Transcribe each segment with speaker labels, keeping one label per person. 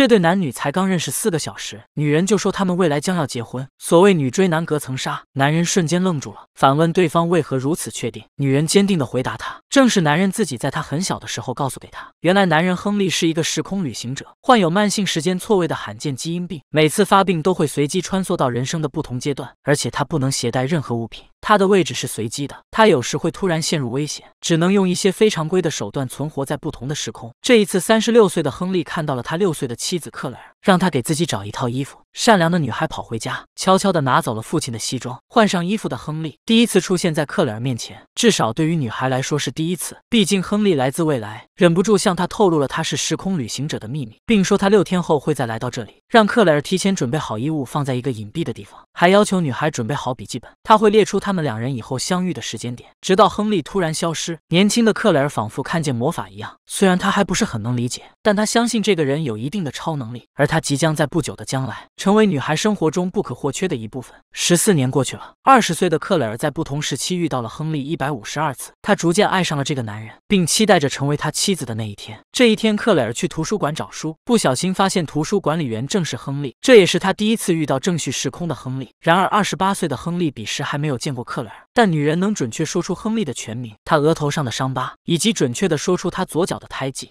Speaker 1: 这对男女才刚认识四个小时，女人就说他们未来将要结婚。所谓女追男隔层纱，男人瞬间愣住了，反问对方为何如此确定。女人坚定的回答他，正是男人自己在他很小的时候告诉给他。原来男人亨利是一个时空旅行者，患有慢性时间错位的罕见基因病，每次发病都会随机穿梭到人生的不同阶段，而且他不能携带任何物品。他的位置是随机的，他有时会突然陷入危险，只能用一些非常规的手段存活在不同的时空。这一次，三十六岁的亨利看到了他六岁的妻子克莱尔。让他给自己找一套衣服。善良的女孩跑回家，悄悄地拿走了父亲的西装，换上衣服的亨利第一次出现在克莱尔面前，至少对于女孩来说是第一次。毕竟亨利来自未来，忍不住向他透露了他是时空旅行者的秘密，并说他六天后会再来到这里，让克莱尔提前准备好衣物，放在一个隐蔽的地方，还要求女孩准备好笔记本，他会列出他们两人以后相遇的时间点，直到亨利突然消失。年轻的克莱尔仿佛看见魔法一样，虽然他还不是很能理解，但他相信这个人有一定的超能力，而。他即将在不久的将来成为女孩生活中不可或缺的一部分。十四年过去了，二十岁的克雷尔在不同时期遇到了亨利一百五十二次。他逐渐爱上了这个男人，并期待着成为他妻子的那一天。这一天，克雷尔去图书馆找书，不小心发现图书管理员正是亨利，这也是他第一次遇到正序时空的亨利。然而，二十八岁的亨利彼时还没有见过克雷尔，但女人能准确说出亨利的全名，他额头上的伤疤，以及准确的说出他左脚的胎记。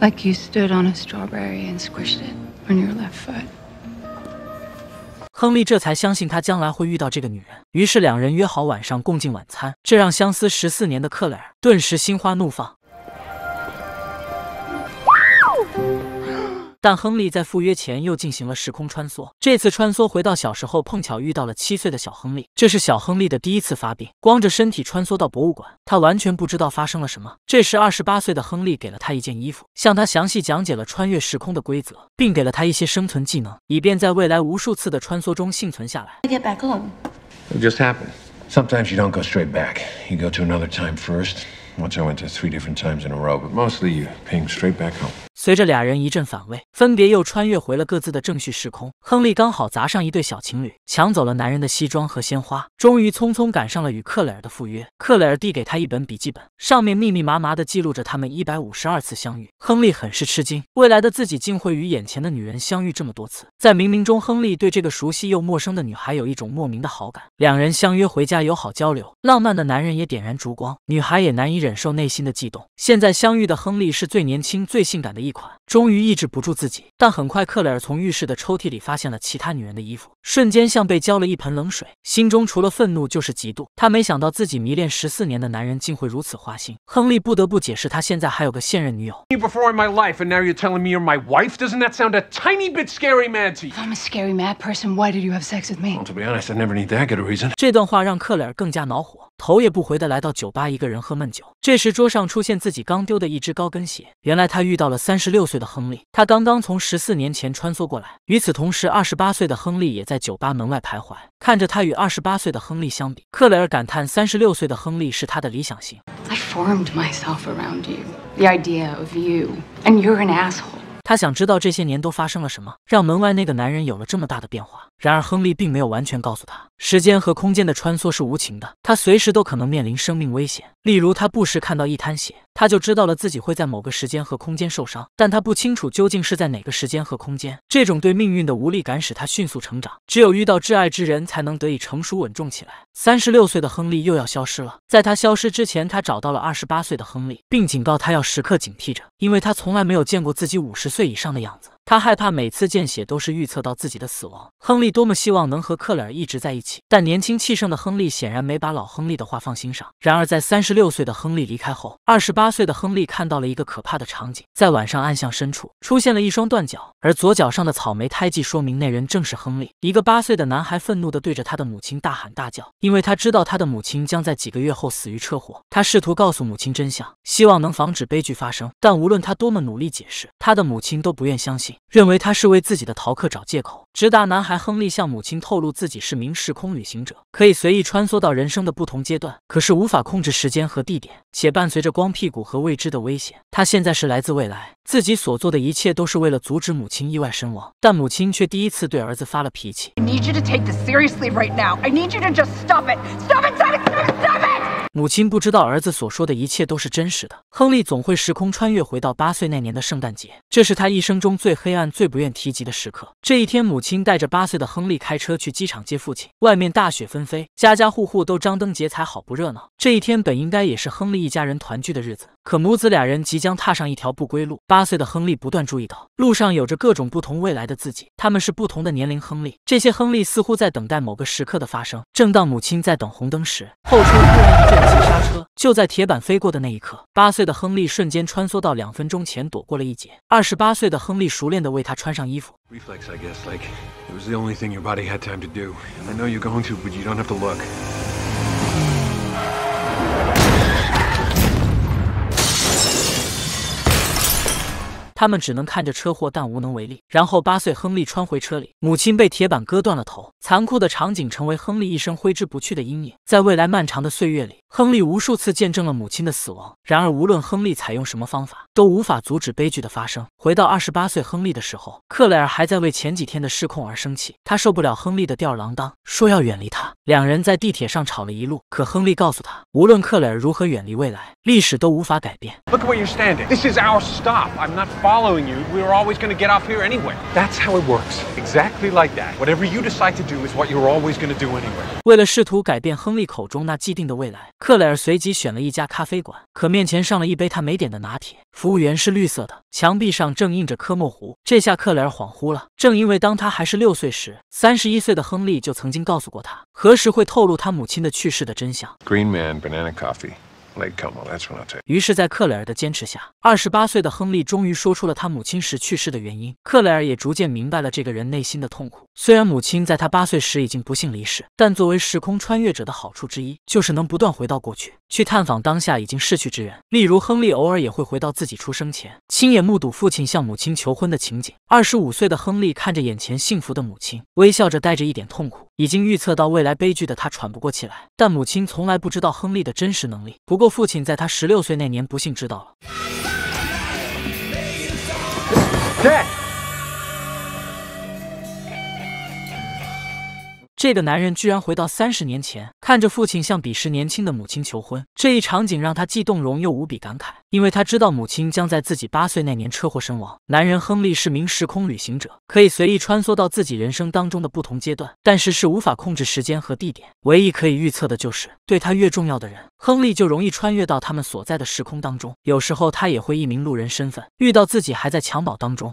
Speaker 2: likeyou stood on a strawberry and squished it on your left foot
Speaker 1: 亨利这才相信他将来会遇到这个女人于是两人约好晚上共进晚餐这让相思十四年的克莱尔顿时心花怒放但亨利在赴约前又进行了时空穿梭，这次穿梭回到小时候，碰巧遇到了七岁的小亨利。这是小亨利的第一次发病，光着身体穿梭到博物馆，他完全不知道发生了什么。这时，二十八岁的亨利给了他一件衣服，向他详细讲解了穿越时空的规则，并给了他一些生存技能，以便在未来无数次的穿梭中幸存下来。随着俩人一阵反胃，分别又穿越回了各自的正序时空。亨利刚好砸上一对小情侣，抢走了男人的西装和鲜花，终于匆匆赶上了与克雷尔的赴约。克雷尔递给他一本笔记本，上面密密麻麻地记录着他们一百五十二次相遇。亨利很是吃惊，未来的自己竟会与眼前的女人相遇这么多次。在冥冥中，亨利对这个熟悉又陌生的女孩有一种莫名的好感。两人相约回家友好交流，浪漫的男人也点燃烛光，女孩也难以忍。忍受内心的悸动，现在相遇的亨利是最年轻、最性感的一款，终于抑制不住自己。但很快，克莱尔从浴室的抽屉里发现了其他女人的衣服，瞬间像被浇了一盆冷水，心中除了愤怒就是嫉妒。他没想到自己迷恋十四年的男人竟会如此花心。亨利不得不解释，他现在还有个现任女友。这段话让克莱尔更加恼火，头也不回的来到酒吧，一个人喝闷酒。这时，桌上出现自己刚丢的一只高跟鞋。原来，他遇到了三十六岁的亨利，他刚刚从十四年前穿梭过来。与此同时，二十八岁的亨利也在酒吧门外徘徊。看着他与二十八岁的亨利相比，克莱尔感叹三十六岁的亨利是他的理想型。
Speaker 2: I idea formed myself of around you,
Speaker 1: you, you're the and asshole. an 他想知道这些年都发生了什么，让门外那个男人有了这么大的变化。然而，亨利并没有完全告诉他，时间和空间的穿梭是无情的，他随时都可能面临生命危险。例如，他不时看到一滩血，他就知道了自己会在某个时间和空间受伤，但他不清楚究竟是在哪个时间和空间。这种对命运的无力感使他迅速成长。只有遇到挚爱之人才能得以成熟稳重起来。三十六岁的亨利又要消失了，在他消失之前，他找到了二十八岁的亨利，并警告他要时刻警惕着，因为他从来没有见过自己五十岁以上的样子。他害怕每次见血都是预测到自己的死亡。亨利多么希望能和克莱尔一直在一起，但年轻气盛的亨利显然没把老亨利的话放心上。然而，在三十六岁的亨利离开后，二十八岁的亨利看到了一个可怕的场景：在晚上暗巷深处出现了一双断脚，而左脚上的草莓胎记说明那人正是亨利。一个八岁的男孩愤怒地对着他的母亲大喊大叫，因为他知道他的母亲将在几个月后死于车祸。他试图告诉母亲真相，希望能防止悲剧发生。但无论他多么努力解释，他的母亲都不愿相信。认为他是为自己的逃课找借口。直达男孩亨利向母亲透露自己是名时空旅行者，可以随意穿梭到人生的不同阶段，可是无法控制时间和地点，且伴随着光屁股和未知的危险。他现在是来自未来，自己所做的一切都是为了阻止母亲意外身亡。但母亲却第一次对儿子发了脾气。母亲不知道儿子所说的一切都是真实的。亨利总会时空穿越回到八岁那年的圣诞节，这是他一生中最黑暗、最不愿提及的时刻。这一天，母亲带着八岁的亨利开车去机场接父亲。外面大雪纷飞，家家户户都张灯结彩，好不热闹。这一天本应该也是亨利一家人团聚的日子，可母子俩人即将踏上一条不归路。八岁的亨利不断注意到路上有着各种不同未来的自己，他们是不同的年龄亨利。这些亨利似乎在等待某个时刻的发生。正当母亲在等红灯时，后车突然一阵。刹车！就在铁板飞过的那一刻，八岁的亨利瞬间穿梭到两分钟前，躲过了一劫。二十八岁的亨利熟练地为他穿上衣服。他们只能看着车祸，但无能为力。然后八岁亨利穿回车里，母亲被铁板割断了头，残酷的场景成为亨利一生挥之不去的阴影。在未来漫长的岁月里，亨利无数次见证了母亲的死亡。然而，无论亨利采用什么方法，都无法阻止悲剧的发生。回到二十八岁亨利的时候，克莱尔还在为前几天的失控而生气，他受不了亨利的吊儿郎当，说要远离他。两人在地铁上吵了一路，可亨利告诉他，无论克莱尔如何远离未来，历史都无法改变。
Speaker 2: Look where you're standing. This is our stop. I'm not. Following you, we're always going to get off here anyway. That's how it works. Exactly like that. Whatever you decide to do is what you're always going to do anyway.
Speaker 1: 为了试图改变亨利口中那既定的未来，克雷尔随即选了一家咖啡馆。可面前上了一杯他没点的拿铁，服务员是绿色的，墙壁上正印着科莫湖。这下克雷尔恍惚了。正因为当他还是六岁时，三十一岁的亨利就曾经告诉过他何时会透露他母亲的去世的真相。
Speaker 2: Green man banana coffee. 于
Speaker 1: 是，在克莱尔的坚持下，二十八岁的亨利终于说出了他母亲时去世的原因。克莱尔也逐渐明白了这个人内心的痛苦。虽然母亲在他八岁时已经不幸离世，但作为时空穿越者的好处之一，就是能不断回到过去，去探访当下已经逝去之人。例如，亨利偶尔也会回到自己出生前，亲眼目睹父亲向母亲求婚的情景。二十五岁的亨利看着眼前幸福的母亲，微笑着，带着一点痛苦。已经预测到未来悲剧的他喘不过气来，但母亲从来不知道亨利的真实能力。不过，父亲在他十六岁那年不幸知道了。这个男人居然回到三十年前，看着父亲向彼时年轻的母亲求婚，这一场景让他既动容又无比感慨，因为他知道母亲将在自己八岁那年车祸身亡。男人亨利是名时空旅行者，可以随意穿梭到自己人生当中的不同阶段，但是是无法控制时间和地点，唯一可以预测的就是对他越重要的人，亨利就容易穿越到他们所在的时空当中。有时候他也会一名路人身份，遇到自己还在襁褓当中。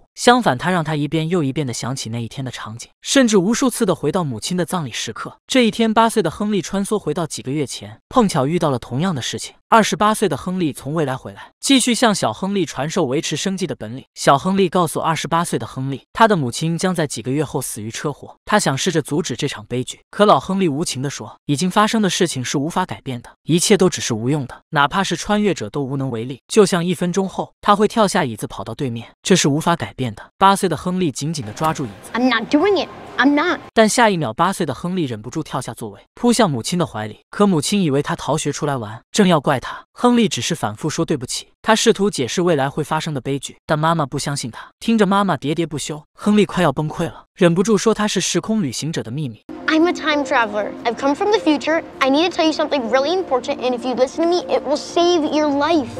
Speaker 1: 相反，他让他一遍又一遍地想起那一天的场景，甚至无数次地回到母亲的葬礼时刻。这一天，八岁的亨利穿梭回到几个月前，碰巧遇到了同样的事情。二十八岁的亨利从未来回来，继续向小亨利传授维持生计的本领。小亨利告诉二十八岁的亨利，他的母亲将在几个月后死于车祸。他想试着阻止这场悲剧，可老亨利无情的说：“已经发生的事情是无法改变的，一切都只是无用的，哪怕是穿越者都无能为力。就像一分钟后，他会跳下椅子跑到对面，这是无法改变的。”八岁的亨利紧紧的抓住椅子。I'm not。但下一秒，八岁的亨利忍不住跳下座位，扑向母亲的怀里。可母亲以为他逃学出来玩，正要怪他，亨利只是反复说对不起。他试图解释未来会发生的悲剧，但妈妈不相信他。听着妈妈喋喋不休，亨利快要崩溃了，忍不住说他是时空旅行者的秘密。
Speaker 2: I'm a time traveler. I've come from the future. I need to tell
Speaker 1: you something really important. And if you listen to me, it will save your life.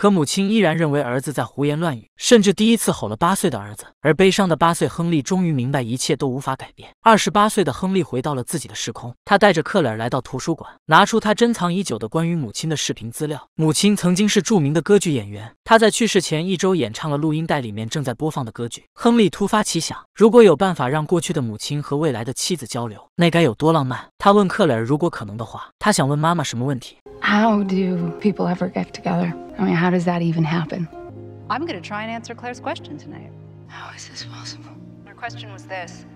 Speaker 1: 可母亲依然认为儿子在胡言乱语，甚至第一次吼了八岁的儿子。而悲伤的八岁亨利终于明白一切都无法改变。二十八岁的亨利回到了自己的时空，他带着克莱尔来到图书馆，拿出他珍藏已久的关于母亲的视频资料。母亲曾经是著名的歌剧演员，她在去世前一周演唱了录音带里面正在播放的歌剧。亨利突发奇想，如果有办法让过去的母亲和未来的妻子交流，那该有多浪漫？他问克莱尔，如果可能的话，他想问妈妈什么问题？
Speaker 2: How do people ever get together? I mean, how does that even happen?
Speaker 1: I'm going to try and answer Claire's question tonight. How is this
Speaker 2: possible? Her question was this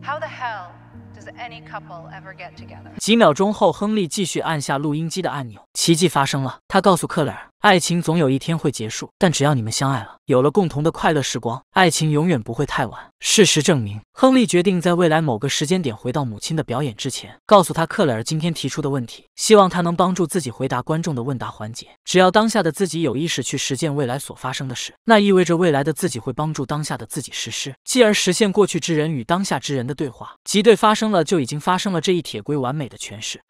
Speaker 2: How the hell does any couple ever get together?
Speaker 1: 几秒钟后，亨利继续按下录音机的按钮，奇迹发生了。他告诉克莱尔，爱情总有一天会结束，但只要你们相爱了，有了共同的快乐时光，爱情永远不会太晚。事实证明，亨利决定在未来某个时间点回到母亲的表演之前，告诉他克莱尔今天提出的问题，希望他能帮助自己回答观众的问答环节。只要当下的自己有意识去实践未来所发生的事，那意味着未来的自己会帮助当下的自己实施，继而实现过去之人与当下之人的对话，即对发生了就已经发生了这一铁规完美的诠释。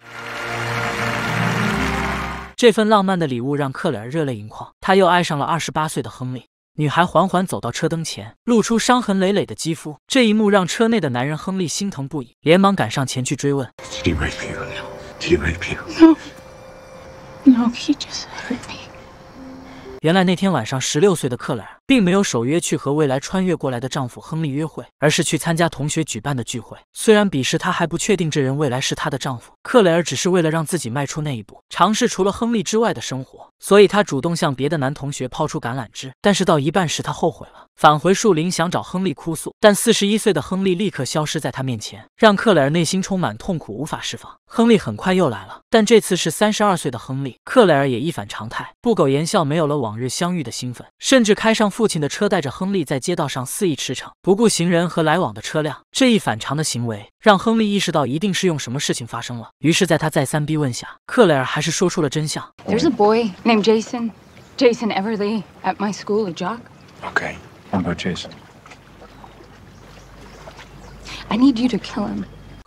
Speaker 1: 这份浪漫的礼物让克莱尔热泪盈眶，他又爱上了二十八岁的亨利。女孩缓缓走到车灯前，露出伤痕累累的肌肤，这一幕让车内的男人亨利心疼不已，连忙赶上前去追问。原来那天晚上，十六岁的克莱尔。并没有守约去和未来穿越过来的丈夫亨利约会，而是去参加同学举办的聚会。虽然彼时她还不确定这人未来是她的丈夫，克雷尔只是为了让自己迈出那一步，尝试除了亨利之外的生活，所以她主动向别的男同学抛出橄榄枝。但是到一半时，她后悔了，返回树林想找亨利哭诉，但四十一岁的亨利立刻消失在她面前，让克雷尔内心充满痛苦，无法释放。亨利很快又来了，但这次是三十二岁的亨利，克雷尔也一反常态，不苟言笑，没有了往日相遇的兴奋，甚至开上。父亲的车带着亨利在街道上肆意驰骋，不顾行人和来往的车辆。这一反常的行为让亨利意识到，一定是用什么事情发生了。于是，在他再三逼问下，克莱尔还是说出了真相。There's a
Speaker 2: boy named Jason,
Speaker 1: Jason Everly, at my school, a jock. Okay. About Jason. I need you to kill him.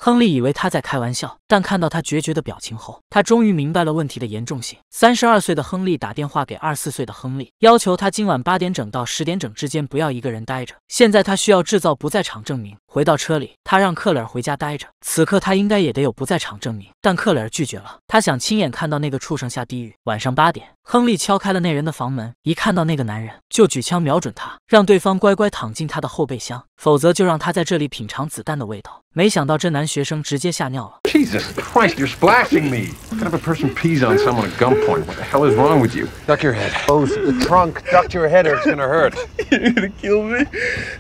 Speaker 1: 亨利以为他在开玩笑，但看到他决绝的表情后，他终于明白了问题的严重性。三十二岁的亨利打电话给二四岁的亨利，要求他今晚八点整到十点整之间不要一个人待着。现在他需要制造不在场证明。回到车里，他让克雷尔回家待着。此刻他应该也得有不在场证明，但克雷尔拒绝了。他想亲眼看到那个畜生下地狱。晚上八点。亨利敲开了那人的房门，一看到那个男人，就举枪瞄准他，让对方乖乖躺进他的后备箱，否则就让他在这里品尝子弹的味道。没想到这男学生直接吓尿了。Jesus Christ,
Speaker 2: you're splashing me! What kind of a person pees on someone at gunpoint? What the hell is wrong with you? Duck your head. Close the trunk. Duck your head, or it's gonna hurt. You're gonna kill me.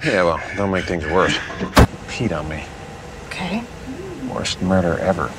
Speaker 2: Yeah, well, don't make things worse. Peed on me. Okay. Worst murder ever.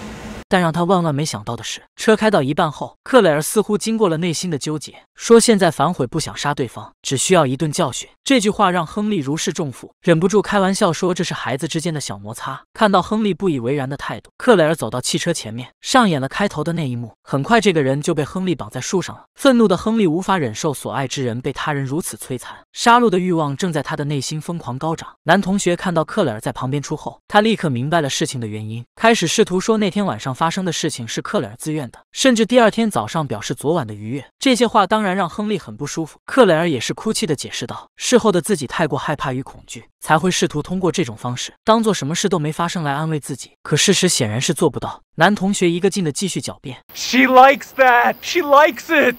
Speaker 1: 但让他万万没想到的是，车开到一半后，克雷尔似乎经过了内心的纠结，说现在反悔不想杀对方，只需要一顿教训。这句话让亨利如释重负，忍不住开玩笑说这是孩子之间的小摩擦。看到亨利不以为然的态度，克雷尔走到汽车前面，上演了开头的那一幕。很快，这个人就被亨利绑在树上了。愤怒的亨利无法忍受所爱之人被他人如此摧残，杀戮的欲望正在他的内心疯狂高涨。男同学看到克雷尔在旁边出后，他立刻明白了事情的原因，开始试图说那天晚上。发生的事情是克莱尔自愿的，甚至第二天早上表示昨晚的愉悦，这些话当然让亨利很不舒服。克莱尔也是哭泣的解释道，事后的自己太过害怕与恐惧，才会试图通过这种方式，当做什么事都没发生来安慰自己。可事实显然是做不到。男同学一个劲的继续狡辩。
Speaker 2: She likes that. She likes it.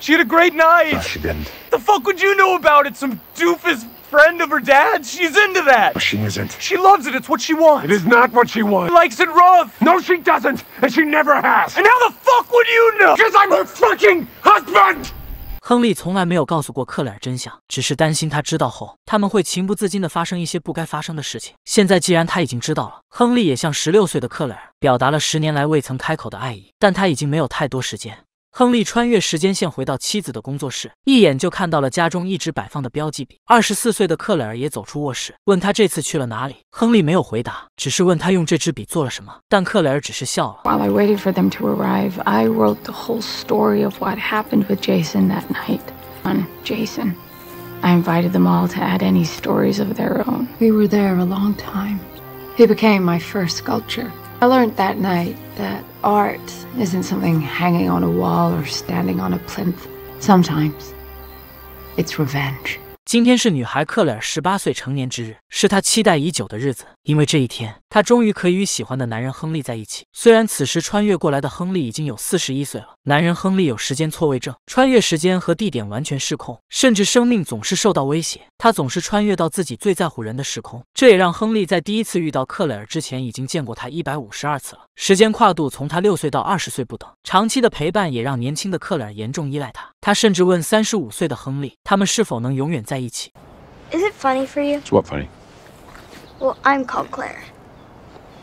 Speaker 2: She had a great night. She didn't. The fuck would you know about it? Some doofus. friend of her dad she's into that she isn't she loves it it's what she wants it is not what she wants she likes it rolf no she doesn't and she never has and how the fuck would you know cause i'm her fucking husband
Speaker 1: 亨利从来没有告诉过克莱尔真相只是担心他知道后他们会情不自禁的发生一些不该发生的事情现在既然他已经知道了亨利也向16岁的克莱尔表达了十年来未曾开口的爱意但他已经没有太多时间亨利穿越时间线回到妻子的工作室，一眼就看到了家中一直摆放的标记笔。二十四岁的克莱尔也走出卧室，问他这次去了哪里。亨利没有回答，只是问他用这支笔做了什么。但克莱尔只是笑了。While
Speaker 2: I waited for them to arrive, I wrote the whole story of what happened with Jason that night. On Jason, I invited them all to add any stories of their own. We were there a long time. He became my first sculpture. I learned that night that art isn't something hanging on a wall or standing on a plinth. Sometimes
Speaker 1: it's revenge. 今天是女孩克莱尔十八岁成年之日，是她期待已久的日子。因为这一天，他终于可以与喜欢的男人亨利在一起。虽然此时穿越过来的亨利已经有四十一岁了，男人亨利有时间错位症，穿越时间和地点完全失控，甚至生命总是受到威胁。他总是穿越到自己最在乎人的时空，这也让亨利在第一次遇到克莱尔之前，已经见过他一百五十二次了，时间跨度从他六岁到二十岁不等。长期的陪伴也让年轻的克莱尔严重依赖他，他甚至问三十五岁的亨利，他们是否能永远在一起。Well, I'm called Claire,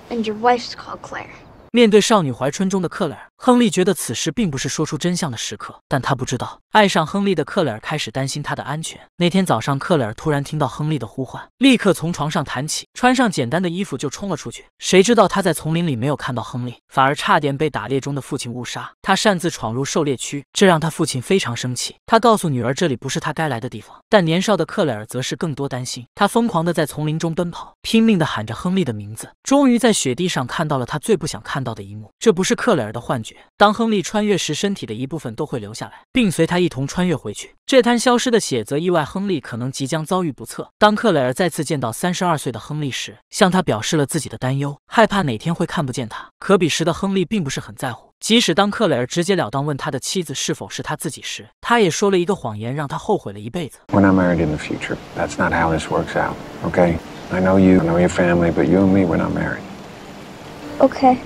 Speaker 1: and your wife's called Claire. 面对少女怀春中的克莱尔。亨利觉得此时并不是说出真相的时刻，但他不知道，爱上亨利的克莱尔开始担心他的安全。那天早上，克莱尔突然听到亨利的呼唤，立刻从床上弹起，穿上简单的衣服就冲了出去。谁知道他在丛林里没有看到亨利，反而差点被打猎中的父亲误杀。他擅自闯入狩猎区，这让他父亲非常生气。他告诉女儿这里不是他该来的地方，但年少的克莱尔则是更多担心。他疯狂的在丛林中奔跑，拼命的喊着亨利的名字，终于在雪地上看到了他最不想看到的一幕。这不是克莱尔的幻觉。当亨利穿越时，身体的一部分都会留下来，并随他一同穿越回去。这滩消失的血，则意外亨利可能即将遭遇不测。当克雷尔再次见到三十二岁的亨利时，向他表示了自己的担忧，害怕哪天会看不见他。可彼时的亨利并不是很在乎。即使当克雷尔直截了当问他的妻子是否是他自己时，他也说了一个谎言，让他后悔了一辈子。
Speaker 2: We're not married in the future. That's not how this works out, okay? I know you know your family, but you and me, we're not married.
Speaker 1: Okay.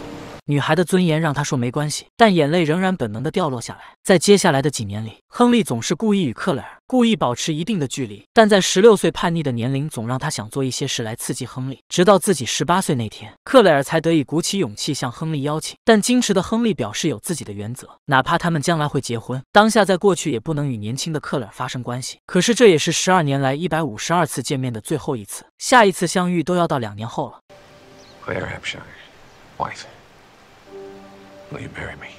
Speaker 1: 女孩的尊严让他说没关系，但眼泪仍然本能的掉落下来。在接下来的几年里，亨利总是故意与克莱尔故意保持一定的距离，但在十六岁叛逆的年龄，总让他想做一些事来刺激亨利。直到自己十八岁那天，克莱尔才得以鼓起勇气向亨利邀请，但矜持的亨利表示有自己的原则，哪怕他们将来会结婚，当下在过去也不能与年轻的克莱尔发生关系。可是这也是十二年来一百五十二次见面的最后一次，下一次相遇都要到两年后了。
Speaker 2: Claire h e m s l e
Speaker 1: wife. Will you marry me?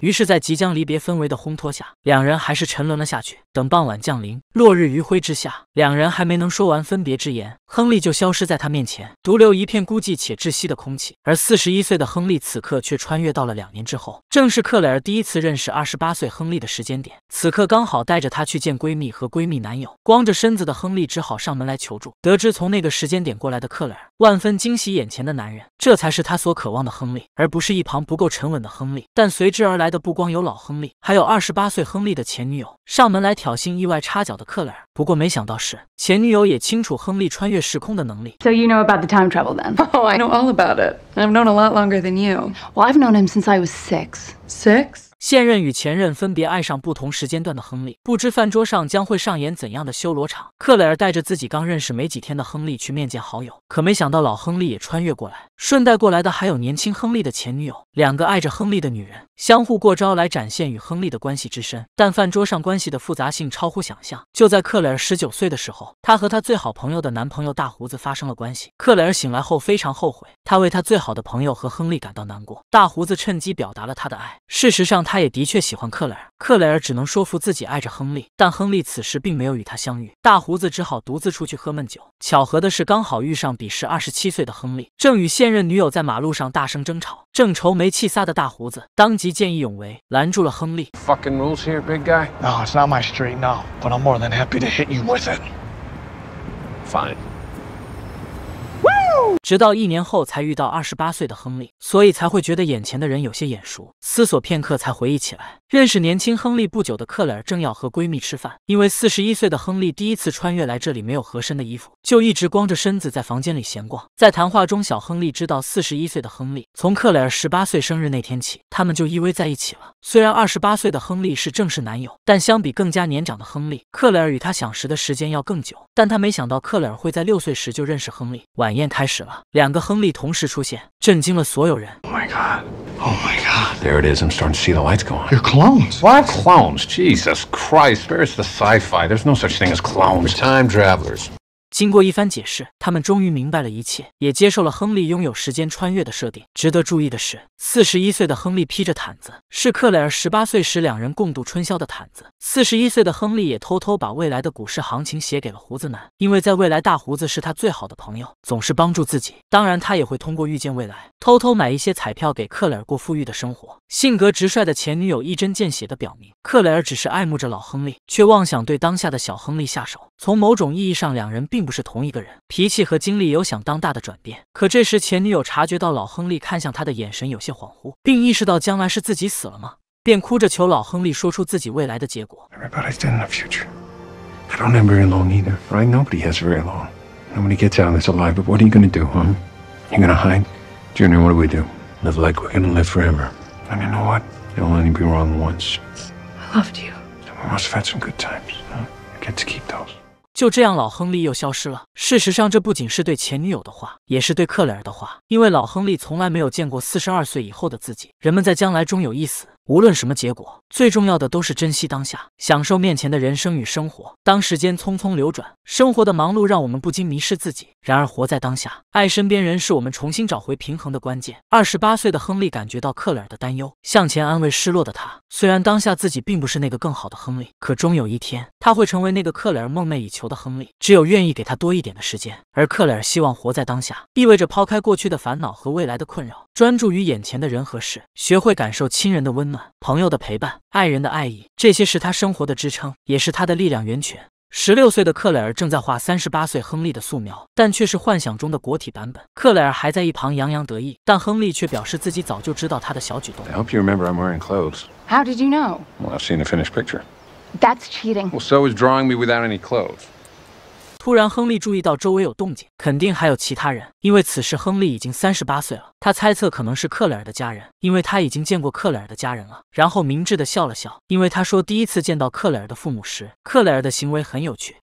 Speaker 1: 于是，在即将离别氛围的烘托下，两人还是沉沦了下去。等傍晚降临，落日余晖之下，两人还没能说完分别之言，亨利就消失在他面前，独留一片孤寂且窒息的空气。而四十一岁的亨利此刻却穿越到了两年之后，正是克雷尔第一次认识二十八岁亨利的时间点。此刻刚好带着他去见闺蜜和闺蜜男友，光着身子的亨利只好上门来求助。得知从那个时间点过来的克雷尔，万分惊喜，眼前的男人这才是他所渴望的亨利，而不是一旁不够沉稳的亨利。但随之而来，来的不光有老亨利，还有二十八岁亨利的前女友上门来挑衅，意外插脚的克莱尔。不过没想到是前女友也清楚亨利穿越时空的能力。So you know about the time travel
Speaker 2: then? Oh, I know all about it. I've known a lot longer than you. Well, I've known him since I was six.
Speaker 1: Six? 现任与前任分别爱上不同时间段的亨利，不知饭桌上将会上演怎样的修罗场。克莱尔带着自己刚认识没几天的亨利去面见好友，可没想到老亨利也穿越过来。顺带过来的还有年轻亨利的前女友，两个爱着亨利的女人相互过招来展现与亨利的关系之深。但饭桌上关系的复杂性超乎想象。就在克莱尔十九岁的时候，他和他最好朋友的男朋友大胡子发生了关系。克莱尔醒来后非常后悔，他为他最好的朋友和亨利感到难过。大胡子趁机表达了他的爱。事实上，他也的确喜欢克莱尔。克莱尔只能说服自己爱着亨利，但亨利此时并没有与他相遇。大胡子只好独自出去喝闷酒。巧合的是，刚好遇上彼时二十七岁的亨利，正与现现任女友在马路上大声争吵，正愁眉气撒的大胡子当即见义勇为，拦住了亨利。直到一年后才遇到二十八岁的亨利，所以才会觉得眼前的人有些眼熟。思索片刻才回忆起来。认识年轻亨利不久的克莱尔正要和闺蜜吃饭，因为四十一岁的亨利第一次穿越来这里没有合身的衣服，就一直光着身子在房间里闲逛。在谈话中，小亨利知道四十一岁的亨利从克莱尔十八岁生日那天起，他们就依偎在一起了。虽然二十八岁的亨利是正式男友，但相比更加年长的亨利，克莱尔与他相识的时间要更久。但他没想到克莱尔会在六岁时就认识亨利。晚宴开始了，两个亨利同时出现，震惊了所有人。Oh my god.
Speaker 2: Oh my God. There it is. I'm starting to see the lights go on. You're clones. What? Clones. Jesus Christ. Where's the sci fi? There's no such thing as clones. We're time travelers.
Speaker 1: 经过一番解释，他们终于明白了一切，也接受了亨利拥有时间穿越的设定。值得注意的是，四十一岁的亨利披着毯子，是克莱尔十八岁时两人共度春宵的毯子。四十一岁的亨利也偷偷把未来的股市行情写给了胡子男，因为在未来，大胡子是他最好的朋友，总是帮助自己。当然，他也会通过预见未来，偷偷买一些彩票给克莱尔过富裕的生活。性格直率的前女友一针见血地表明，克莱尔只是爱慕着老亨利，却妄想对当下的小亨利下手。从某种意义上，两人并。并不是同一个人，脾气和经历有想当大的转变。可这时，前女友察觉到老亨利看向他的眼神有些恍惚，并意识到将来是自己死了吗？便哭着求老亨利说出自己未来的结果。Everybody's
Speaker 2: dead in the future. I don't have very long either. Right? Nobody has very long. Nobody gets out of this alive. But what are you gonna do, huh? You gonna hide, Junior? What do we do? Nothing like we're gonna live forever. I mean, you know what? Only be wrong once. I loved you. We must have had some good times. You get to keep those.
Speaker 1: 就这样，老亨利又消失了。事实上，这不仅是对前女友的话，也是对克莱尔的话，因为老亨利从来没有见过四十二岁以后的自己。人们在将来终有一死。无论什么结果，最重要的都是珍惜当下，享受面前的人生与生活。当时间匆匆流转，生活的忙碌让我们不禁迷失自己。然而，活在当下，爱身边人是我们重新找回平衡的关键。二十八岁的亨利感觉到克莱尔的担忧，向前安慰失落的他。虽然当下自己并不是那个更好的亨利，可终有一天他会成为那个克莱尔梦寐以求的亨利。只有愿意给他多一点的时间，而克莱尔希望活在当下，意味着抛开过去的烦恼和未来的困扰，专注于眼前的人和事，学会感受亲人的温暖。朋友的陪伴，爱人的爱意，这些是他生活的支撑，也是他的力量源泉。十六岁的克莱尔正在画三十八岁亨利的素描，但却是幻想中的国体版本。克莱尔还在一旁洋洋得意，但亨利却表示自己早就知道他的小举动。I
Speaker 2: hope you remember I'm wearing clothes.
Speaker 1: How did you know?
Speaker 2: Well, I've seen the finished picture.
Speaker 1: That's cheating. Well,
Speaker 2: so is drawing me without any clothes.
Speaker 1: 突然，亨利注意到周围有动静，肯定还有其他人。因为此时亨利已经三十八岁了，他猜测可能是克莱尔的家人，因为他已经见过克莱尔的家人了。然后明智的笑了笑，因为他说第一次见到克莱尔的父母时，克莱尔的行为很有趣。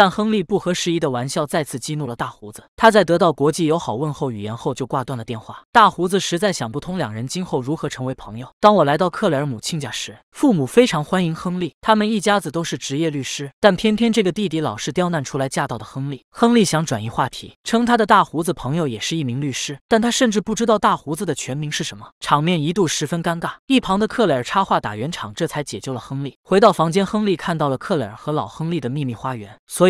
Speaker 1: 但亨利不合时宜的玩笑再次激怒了大胡子，他在得到国际友好问候语言后就挂断了电话。大胡子实在想不通两人今后如何成为朋友。当我来到克雷尔母亲家时，父母非常欢迎亨利，他们一家子都是职业律师，但偏偏这个弟弟老是刁难出来嫁到的亨利。亨利想转移话题，称他的大胡子朋友也是一名律师，但他甚至不知道大胡子的全名是什么，场面一度十分尴尬。一旁的克雷尔插话打圆场，这才解救了亨利。回到房间，亨利看到了克雷尔和老亨利的秘密花园，所以。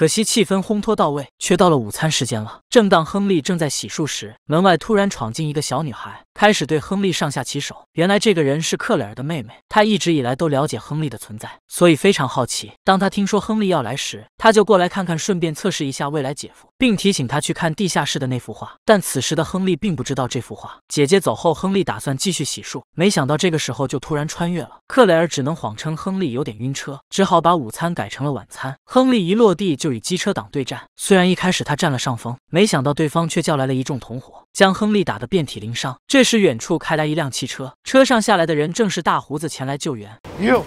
Speaker 1: 可惜气氛烘托到位，却到了午餐时间了。正当亨利正在洗漱时，门外突然闯进一个小女孩。开始对亨利上下其手。原来这个人是克雷尔的妹妹，她一直以来都了解亨利的存在，所以非常好奇。当她听说亨利要来时，她就过来看看，顺便测试一下未来姐夫，并提醒他去看地下室的那幅画。但此时的亨利并不知道这幅画。姐姐走后，亨利打算继续洗漱，没想到这个时候就突然穿越了。克雷尔只能谎称亨利有点晕车，只好把午餐改成了晚餐。亨利一落地就与机车党对战，虽然一开始他占了上风，没想到对方却叫来了一众同伙。将亨利打得遍体鳞伤。这时，远处开来一辆汽车，车上下来的人正是大胡子前来救援。You,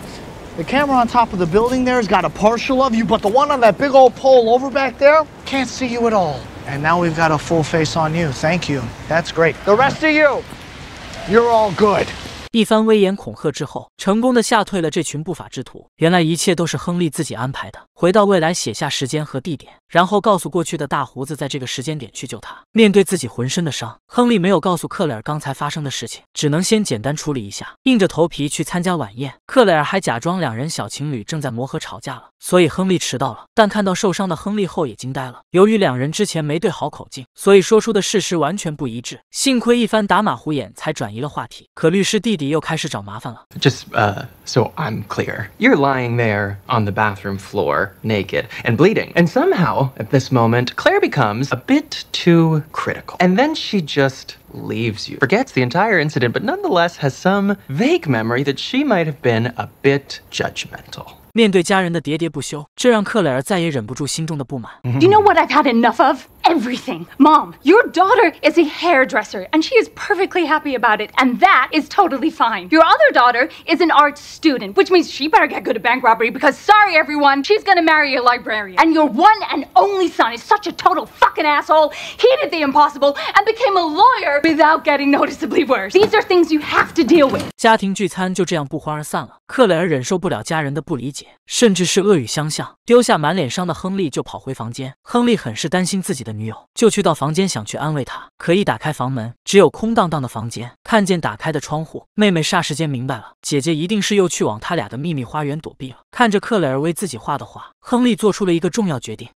Speaker 1: the camera on top of the building there has got a partial of you, but the one on that big old pole over back there can't see you at all. And now we've got a full face on you. Thank you. That's great. The rest of you, you're all good. 一番威严恐吓之后，成功的吓退了这群不法之徒。原来，一切都是亨利自己安排的。回到未来，写下时间和地点，然后告诉过去的大胡子在这个时间点去救他。面对自己浑身的伤，亨利没有告诉克莱尔刚才发生的事情，只能先简单处理一下，硬着头皮去参加晚宴。克莱尔还假装两人小情侣正在磨合吵架了，所以亨利迟到了。但看到受伤的亨利后也惊呆了。由于两人之前没对好口径，所以说出的事实完全不一致。幸亏一番打马虎眼才转移了话题。可律师弟弟又开始找麻烦了。Just 呃。So I'm clear. You're lying there on the bathroom floor, naked and bleeding. And somehow, at this moment, Claire becomes a bit too critical. And then she just leaves you. Forgets the entire incident, but nonetheless has some vague memory that she might have been a bit judgmental. 面对家人的喋喋不休，这让克莱尔再也忍不住心中的不满。Do you know what I've had enough of? everything. Mom, your
Speaker 2: daughter is a hairdresser and she is perfectly happy about it, and that is totally fine. Your other daughter is an art student, which means she better get good at bank robbery because, sorry everyone, she's gonna marry a librarian. And your one and only son is such a total fucking asshole. He did the impossible and became a lawyer without getting noticeably worse.
Speaker 1: These are things you have to deal with. 家庭聚餐就这样不欢而散了。克莱尔忍受不了家人的不理解，甚至是恶语相向，丢下满脸伤的亨利就跑回房间。亨利很是担心自己的。女友就去到房间，想去安慰她。可一打开房门，只有空荡荡的房间。看见打开的窗户，妹妹霎时间明白了，姐姐一定是又去往他俩的秘密花园躲避了。看着克雷尔为自己画的画，亨利做出了一个重要决定。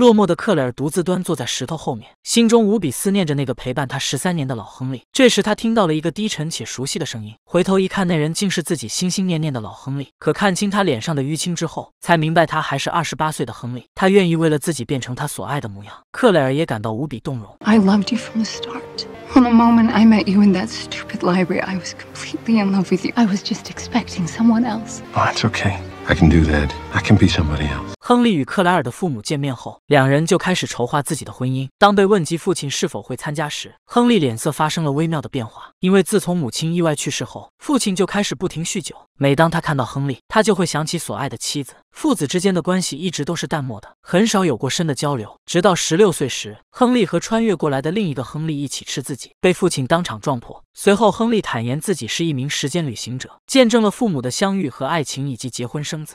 Speaker 1: 落寞的克莱尔独自端坐在石头后面，心中无比思念着那个陪伴他十三年的老亨利。这时，他听到了一个低沉且熟悉的声音，回头一看，那人竟是自己心心念念的老亨利。可看清他脸上的淤青之后，才明白他还是二十八岁的亨利。他愿意为了自己变成他所爱的模样。克莱尔也感到无比动容。I loved
Speaker 2: you from the start. f r o m the moment I met you in that stupid library, I was completely in love with you.
Speaker 1: I was just expecting someone else.
Speaker 2: Oh, it's okay. I can do that. I can be somebody else.
Speaker 1: 亨利与克莱尔的父母见面后，两人就开始筹划自己的婚姻。当被问及父亲是否会参加时，亨利脸色发生了微妙的变化，因为自从母亲意外去世后，父亲就开始不停酗酒。每当他看到亨利，他就会想起所爱的妻子。父子之间的关系一直都是淡漠的，很少有过深的交流。直到十六岁时，亨利和穿越过来的另一个亨利一起吃自己，被父亲当场撞破。随后，亨利坦言自己是一名时间旅行者，见证了父母的相遇和爱情以及结婚生子。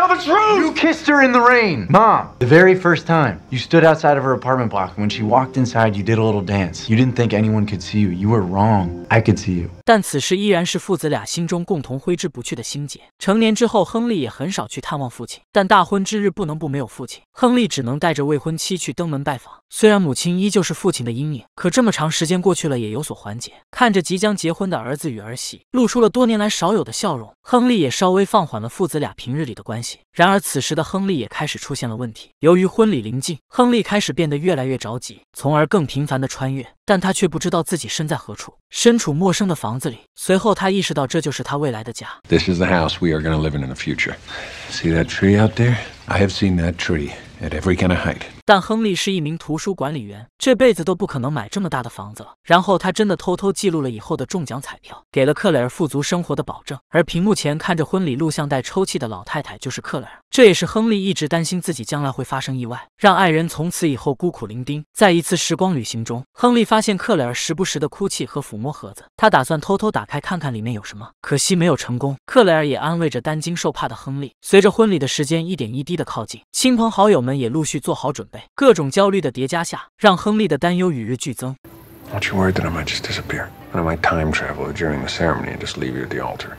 Speaker 1: Mom. You tell the truth. her kissed rain, 但此时依然是父子俩心中共同挥之不去的心结。成年之后，亨利也很少去探望父亲，但大婚之日不能不没有父亲，亨利只能带着未婚妻去登门拜访。虽然母亲依旧是父亲的阴影，可这么长时间过去了也有所缓解。看着即将结婚的儿子与儿媳，露出了多年来少有的笑容，亨利也稍微放缓了父子俩平日里的关系。然而，此时的亨利也开始出现了问题。由于婚礼临近，亨利开始变得越来越着急，从而更频繁地穿越。但他却不知道自己身在何处，身处陌生的房子里。随后，他意识到这就是他未来的家。但亨利是一名图书管理员，这辈子都不可能买这么大的房子了。然后他真的偷偷记录了以后的中奖彩票，给了克莱尔富足生活的保证。而屏幕前看着婚礼录像带抽泣的老太太就是克莱尔。这也是亨利一直担心自己将来会发生意外，让爱人从此以后孤苦伶仃。在一次时光旅行中，亨利发现克莱尔时不时的哭泣和抚摸盒子，他打算偷偷打开看看里面有什么，可惜没有成功。克莱尔也安慰着担惊受怕的亨利。随着婚礼的时间一点一滴的靠近，亲朋好友们也陆续做好准备。各种焦虑的叠加下，让亨利的担忧与日俱增。
Speaker 2: a r e n t you w o r r i e d that I might just disappear? I might time travel during the
Speaker 1: ceremony and just leave you at the altar.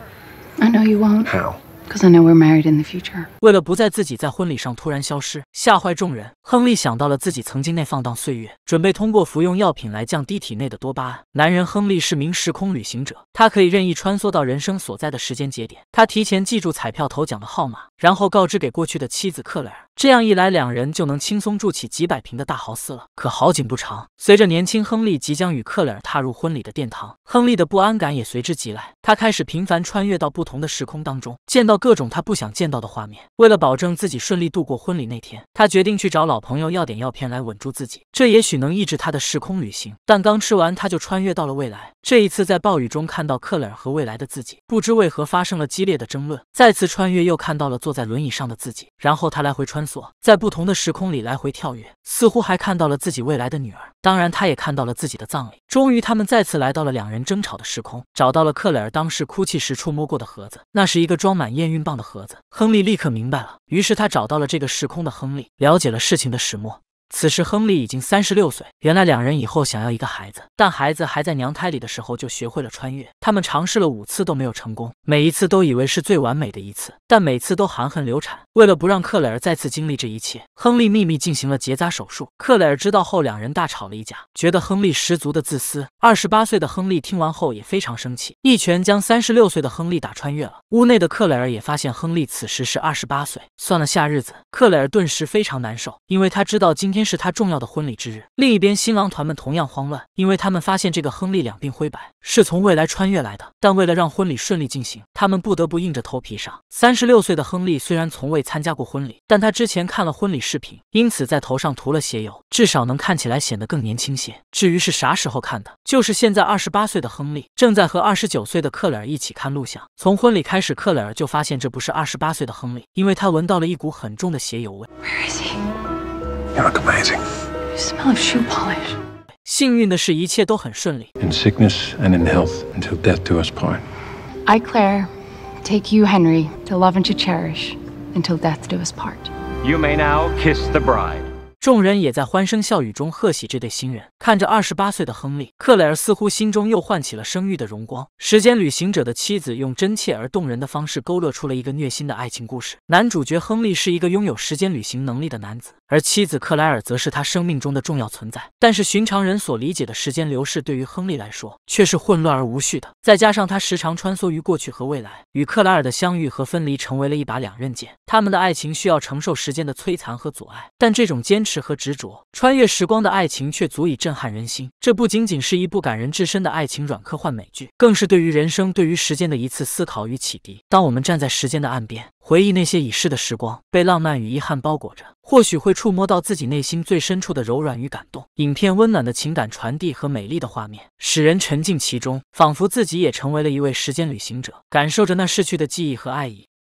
Speaker 1: I know you won't. How? Because I know we're married in the future. 为了不在自己在婚礼上突然消失，吓坏众人，亨利想到了自己曾经那放荡岁月，准备通过服用药品来降低体内的多巴胺。男人亨利是名时空旅行者，他可以任意穿梭到人生所在的时间节点。他提前记住彩票头奖的号码，然后告知给过去的妻子克莱尔。这样一来，两人就能轻松住起几百平的大豪斯了。可好景不长，随着年轻亨利即将与克莱尔踏入婚礼的殿堂，亨利的不安感也随之袭来。他开始频繁穿越到不同的时空当中，见到各种他不想见到的画面。为了保证自己顺利度过婚礼那天，他决定去找老朋友要点药片来稳住自己，这也许能抑制他的时空旅行。但刚吃完，他就穿越到了未来。这一次，在暴雨中看到克莱尔和未来的自己，不知为何发生了激烈的争论。再次穿越，又看到了坐在轮椅上的自己。然后他来回穿。穿梭在不同的时空里来回跳跃，似乎还看到了自己未来的女儿。当然，他也看到了自己的葬礼。终于，他们再次来到了两人争吵的时空，找到了克莱尔当时哭泣时触摸过的盒子，那是一个装满验孕棒的盒子。亨利立刻明白了，于是他找到了这个时空的亨利，了解了事情的始末。此时，亨利已经三十六岁。原来两人以后想要一个孩子，但孩子还在娘胎里的时候就学会了穿越。他们尝试了五次都没有成功，每一次都以为是最完美的一次，但每次都含恨流产。为了不让克雷尔再次经历这一切，亨利秘密进行了结扎手术。克雷尔知道后，两人大吵了一架，觉得亨利十足的自私。二十八岁的亨利听完后也非常生气，一拳将三十六岁的亨利打穿越了。屋内的克雷尔也发现亨利此时是二十八岁，算了下日子，克雷尔顿时非常难受，因为他知道今天。是他重要的婚礼之日。另一边，新郎团们同样慌乱，因为他们发现这个亨利两鬓灰白，是从未来穿越来的。但为了让婚礼顺利进行，他们不得不硬着头皮上。三十六岁的亨利虽然从未参加过婚礼，但他之前看了婚礼视频，因此在头上涂了鞋油，至少能看起来显得更年轻些。至于是啥时候看的，就是现在二十八岁的亨利正在和二十九岁的克雷尔一起看录像。从婚礼开始，克雷尔就发现这不是二十八岁的亨利，因为他闻到了一股很重的鞋油味。You look amazing. You smell of shoe polish. 幸运的是，一切都很顺利。
Speaker 2: In sickness and in health, until death do us part. I, Claire, take you, Henry, to love and to cherish, until death
Speaker 1: do us part. You may now kiss the bride. 众人也在欢声笑语中贺喜这对新人。看着二十八岁的亨利·克莱尔，似乎心中又唤起了生育的荣光。时间旅行者的妻子用真切而动人的方式勾勒出了一个虐心的爱情故事。男主角亨利是一个拥有时间旅行能力的男子，而妻子克莱尔则是他生命中的重要存在。但是寻常人所理解的时间流逝，对于亨利来说却是混乱而无序的。再加上他时常穿梭于过去和未来，与克莱尔的相遇和分离成为了一把两刃剑。他们的爱情需要承受时间的摧残和阻碍，但这种坚持和执着，穿越时光的爱情却足以震。震撼人心，这不仅仅是一部感人至深的爱情软科幻美剧，更是对于人生、对于时间的一次思考与启迪。当我们站在时间的岸边，回忆那些已逝的时光，被浪漫与遗憾包裹着，或许会触摸到自己内心最深处的柔软与感动。影片温暖的情感传递和美丽的画面，使人沉浸其中，仿佛自己也成为了一位时间旅行者，感受着那逝去的记忆和爱意。